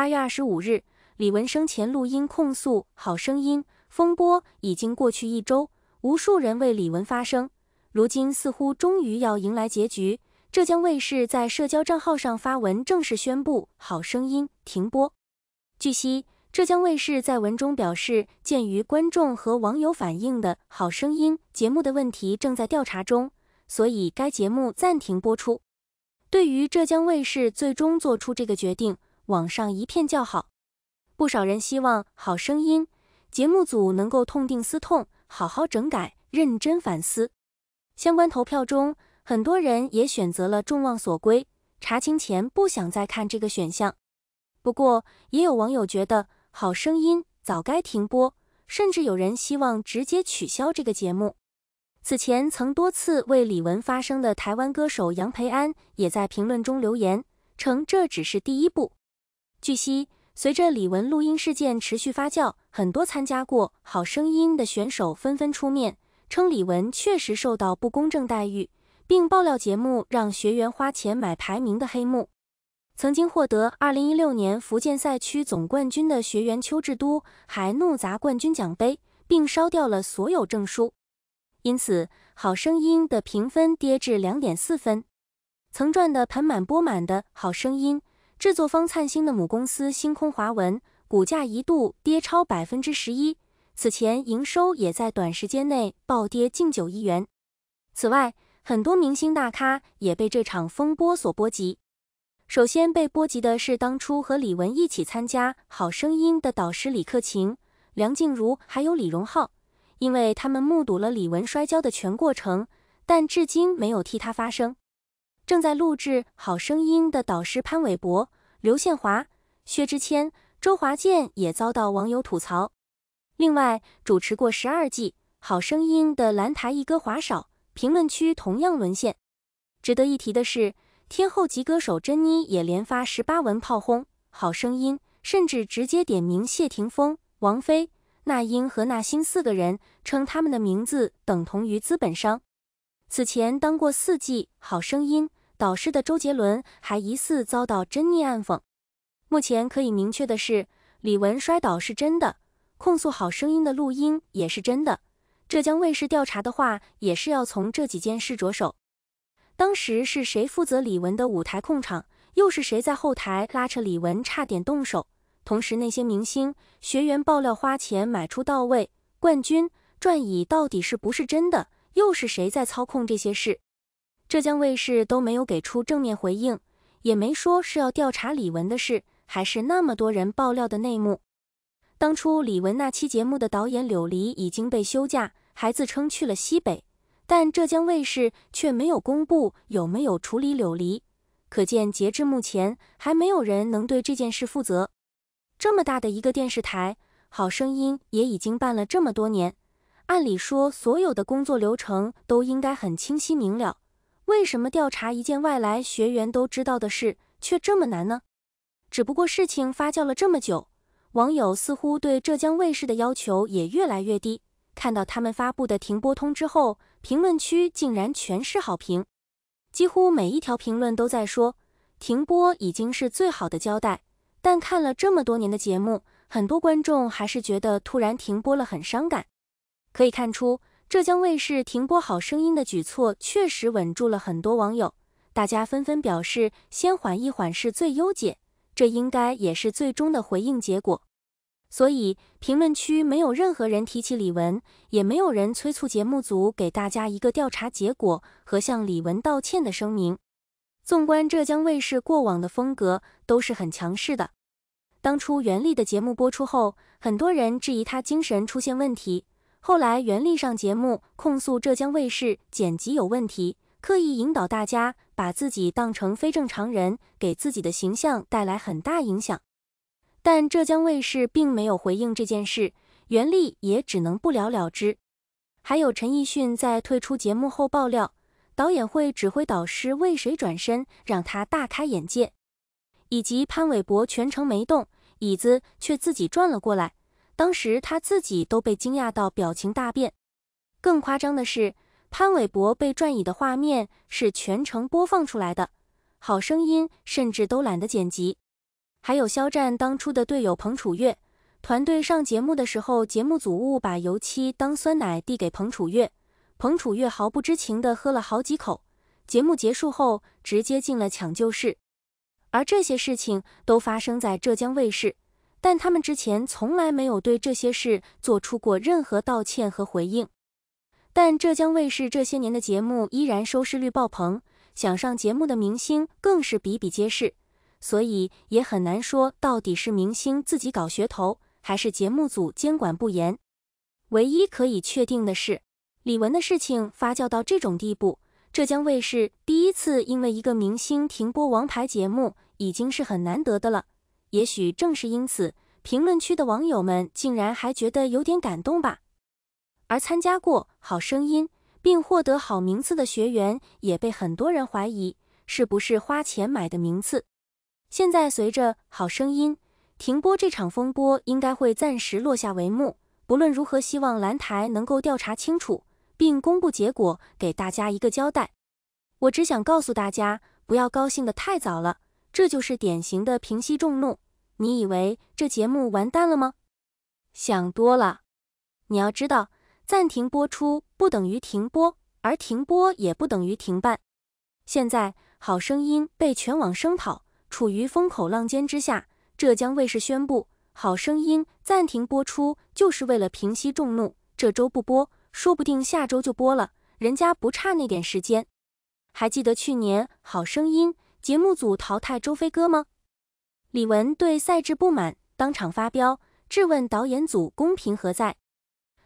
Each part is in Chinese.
八月二十五日，李玟生前录音控诉《好声音》风波已经过去一周，无数人为李玟发声，如今似乎终于要迎来结局。浙江卫视在社交账号上发文正式宣布《好声音》停播。据悉，浙江卫视在文中表示，鉴于观众和网友反映的《好声音》节目的问题正在调查中，所以该节目暂停播出。对于浙江卫视最终做出这个决定，网上一片叫好，不少人希望好声音节目组能够痛定思痛，好好整改，认真反思。相关投票中，很多人也选择了众望所归，查清前不想再看这个选项。不过，也有网友觉得好声音早该停播，甚至有人希望直接取消这个节目。此前曾多次为李玟发声的台湾歌手杨培安也在评论中留言，称这只是第一步。据悉，随着李玟录音事件持续发酵，很多参加过《好声音》的选手纷纷出面，称李玟确实受到不公正待遇，并爆料节目让学员花钱买排名的黑幕。曾经获得二零一六年福建赛区总冠军的学员邱志都还怒砸冠军奖杯，并烧掉了所有证书。因此，《好声音》的评分跌至两点四分。曾赚得盆满钵满的《好声音》。制作方灿星的母公司星空华文股价一度跌超百分之十一，此前营收也在短时间内暴跌近九亿元。此外，很多明星大咖也被这场风波所波及。首先被波及的是当初和李玟一起参加《好声音》的导师李克勤、梁静茹还有李荣浩，因为他们目睹了李玟摔跤的全过程，但至今没有替她发声。正在录制《好声音》的导师潘玮柏、刘宪华、薛之谦、周华健也遭到网友吐槽。另外，主持过十二季《好声音》的蓝台一哥华少，评论区同样沦陷。值得一提的是，天后级歌手珍妮也连发十八文炮轰《好声音》，甚至直接点名谢霆锋、王菲、那英和那新四个人，称他们的名字等同于资本商。此前当过四季《好声音》。导师的周杰伦还疑似遭到珍妮暗讽。目前可以明确的是，李玟摔倒是真的，控诉《好声音》的录音也是真的。浙江卫视调查的话，也是要从这几件事着手。当时是谁负责李玟的舞台控场？又是谁在后台拉扯李玟，差点动手？同时，那些明星学员爆料花钱买出到位冠军、转椅，到底是不是真的？又是谁在操控这些事？浙江卫视都没有给出正面回应，也没说是要调查李玟的事，还是那么多人爆料的内幕。当初李玟那期节目的导演柳离已经被休假，还自称去了西北，但浙江卫视却没有公布有没有处理柳离，可见，截至目前，还没有人能对这件事负责。这么大的一个电视台，《好声音》也已经办了这么多年，按理说，所有的工作流程都应该很清晰明了。为什么调查一件外来学员都知道的事却这么难呢？只不过事情发酵了这么久，网友似乎对浙江卫视的要求也越来越低。看到他们发布的停播通知后，评论区竟然全是好评，几乎每一条评论都在说停播已经是最好的交代。但看了这么多年的节目，很多观众还是觉得突然停播了很伤感。可以看出。浙江卫视停播《好声音》的举措确实稳住了很多网友，大家纷纷表示先缓一缓是最优解，这应该也是最终的回应结果。所以评论区没有任何人提起李玟，也没有人催促节目组给大家一个调查结果和向李玟道歉的声明。纵观浙江卫视过往的风格，都是很强势的。当初袁立的节目播出后，很多人质疑她精神出现问题。后来，袁立上节目控诉浙江卫视剪辑有问题，刻意引导大家把自己当成非正常人，给自己的形象带来很大影响。但浙江卫视并没有回应这件事，袁立也只能不了了之。还有陈奕迅在退出节目后爆料，导演会指挥导师为谁转身，让他大开眼界。以及潘玮柏全程没动椅子，却自己转了过来。当时他自己都被惊讶到，表情大变。更夸张的是，潘玮柏被转椅的画面是全程播放出来的，《好声音》甚至都懒得剪辑。还有肖战当初的队友彭楚粤，团队上节目的时候，节目组误把油漆当酸奶递给彭楚粤，彭楚粤毫不知情地喝了好几口。节目结束后，直接进了抢救室。而这些事情都发生在浙江卫视。但他们之前从来没有对这些事做出过任何道歉和回应。但浙江卫视这些年的节目依然收视率爆棚，想上节目的明星更是比比皆是，所以也很难说到底是明星自己搞噱头，还是节目组监管不严。唯一可以确定的是，李玟的事情发酵到这种地步，浙江卫视第一次因为一个明星停播王牌节目，已经是很难得的了。也许正是因此，评论区的网友们竟然还觉得有点感动吧。而参加过《好声音》并获得好名次的学员，也被很多人怀疑是不是花钱买的名次。现在随着《好声音》停播，这场风波应该会暂时落下帷幕。不论如何，希望蓝台能够调查清楚，并公布结果，给大家一个交代。我只想告诉大家，不要高兴的太早了。这就是典型的平息众怒。你以为这节目完蛋了吗？想多了。你要知道，暂停播出不等于停播，而停播也不等于停办。现在《好声音》被全网声讨，处于风口浪尖之下，浙江卫视宣布《好声音》暂停播出，就是为了平息众怒。这周不播，说不定下周就播了。人家不差那点时间。还记得去年《好声音》？节目组淘汰周飞哥吗？李玟对赛制不满，当场发飙，质问导演组公平何在。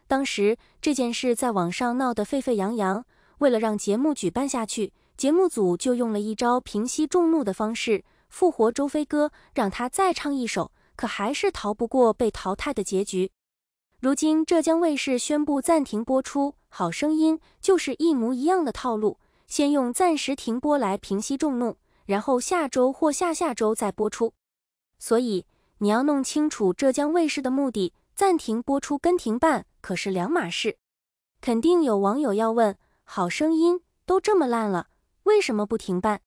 当时这件事在网上闹得沸沸扬扬，为了让节目举办下去，节目组就用了一招平息众怒的方式，复活周飞哥，让他再唱一首，可还是逃不过被淘汰的结局。如今浙江卫视宣布暂停播出《好声音》，就是一模一样的套路，先用暂时停播来平息众怒。然后下周或下下周再播出，所以你要弄清楚浙江卫视的目的。暂停播出跟停办可是两码事。肯定有网友要问：好声音都这么烂了，为什么不停办？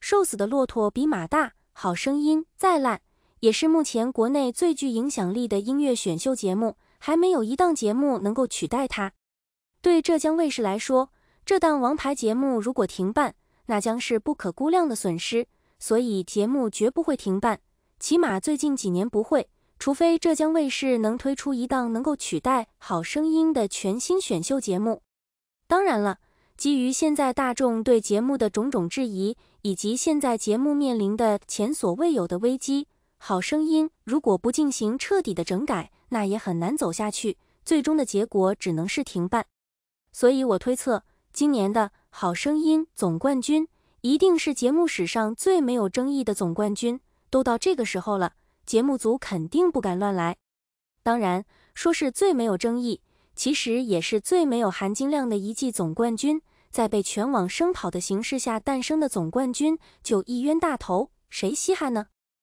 瘦死的骆驼比马大，好声音再烂也是目前国内最具影响力的音乐选秀节目，还没有一档节目能够取代它。对浙江卫视来说，这档王牌节目如果停办，那将是不可估量的损失，所以节目绝不会停办，起码最近几年不会，除非浙江卫视能推出一档能够取代《好声音》的全新选秀节目。当然了，基于现在大众对节目的种种质疑，以及现在节目面临的前所未有的危机，《好声音》如果不进行彻底的整改，那也很难走下去，最终的结果只能是停办。所以我推测，今年的。好声音总冠军一定是节目史上最没有争议的总冠军，都到这个时候了，节目组肯定不敢乱来。当然，说是最没有争议，其实也是最没有含金量的一季总冠军，在被全网声讨的形势下诞生的总冠军，就一冤大头，谁稀罕呢？